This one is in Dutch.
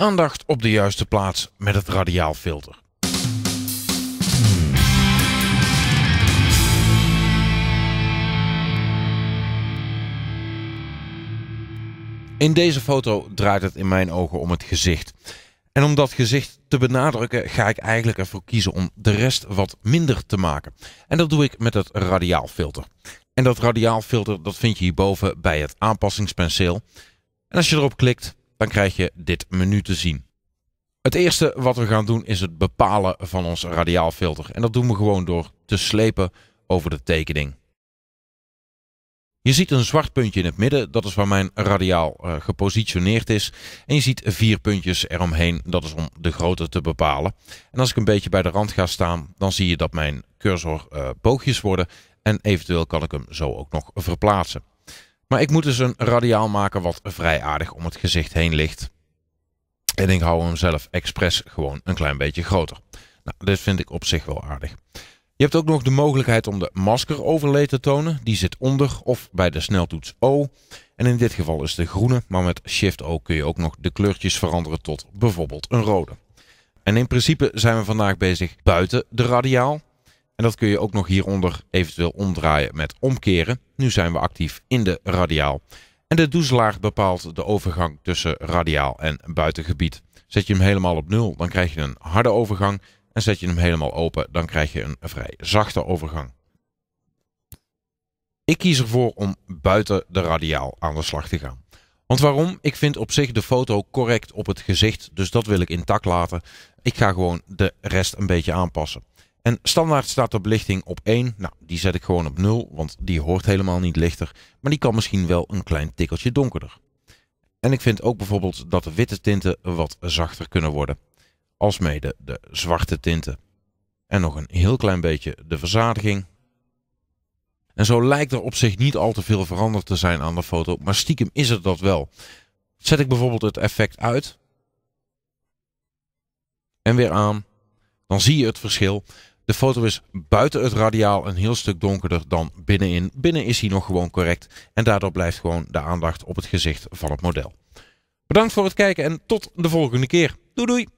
Aandacht op de juiste plaats met het radiaalfilter. In deze foto draait het in mijn ogen om het gezicht. En om dat gezicht te benadrukken ga ik eigenlijk ervoor kiezen om de rest wat minder te maken. En dat doe ik met het radiaalfilter. En dat radiaalfilter dat vind je hierboven bij het aanpassingspenseel. En als je erop klikt dan krijg je dit menu te zien. Het eerste wat we gaan doen is het bepalen van ons radiaalfilter. En dat doen we gewoon door te slepen over de tekening. Je ziet een zwart puntje in het midden, dat is waar mijn radiaal eh, gepositioneerd is. En je ziet vier puntjes eromheen, dat is om de grootte te bepalen. En als ik een beetje bij de rand ga staan, dan zie je dat mijn cursor eh, boogjes worden. En eventueel kan ik hem zo ook nog verplaatsen. Maar ik moet dus een radiaal maken wat vrij aardig om het gezicht heen ligt. En ik hou hem zelf expres gewoon een klein beetje groter. Nou, dit vind ik op zich wel aardig. Je hebt ook nog de mogelijkheid om de masker overlay te tonen. Die zit onder of bij de sneltoets O. En in dit geval is de groene, maar met Shift O kun je ook nog de kleurtjes veranderen tot bijvoorbeeld een rode. En in principe zijn we vandaag bezig buiten de radiaal. En dat kun je ook nog hieronder eventueel omdraaien met omkeren. Nu zijn we actief in de radiaal. En de doezelaar bepaalt de overgang tussen radiaal en buitengebied. Zet je hem helemaal op nul, dan krijg je een harde overgang. En zet je hem helemaal open, dan krijg je een vrij zachte overgang. Ik kies ervoor om buiten de radiaal aan de slag te gaan. Want waarom? Ik vind op zich de foto correct op het gezicht, dus dat wil ik intact laten. Ik ga gewoon de rest een beetje aanpassen. En standaard staat de belichting op 1. Nou, die zet ik gewoon op 0, want die hoort helemaal niet lichter. Maar die kan misschien wel een klein tikkeltje donkerder. En ik vind ook bijvoorbeeld dat de witte tinten wat zachter kunnen worden. Alsmede de zwarte tinten. En nog een heel klein beetje de verzadiging. En zo lijkt er op zich niet al te veel veranderd te zijn aan de foto, maar stiekem is het dat wel. Zet ik bijvoorbeeld het effect uit. En weer aan. Dan zie je het verschil. De foto is buiten het radiaal een heel stuk donkerder dan binnenin. Binnen is hij nog gewoon correct en daardoor blijft gewoon de aandacht op het gezicht van het model. Bedankt voor het kijken en tot de volgende keer. Doei doei!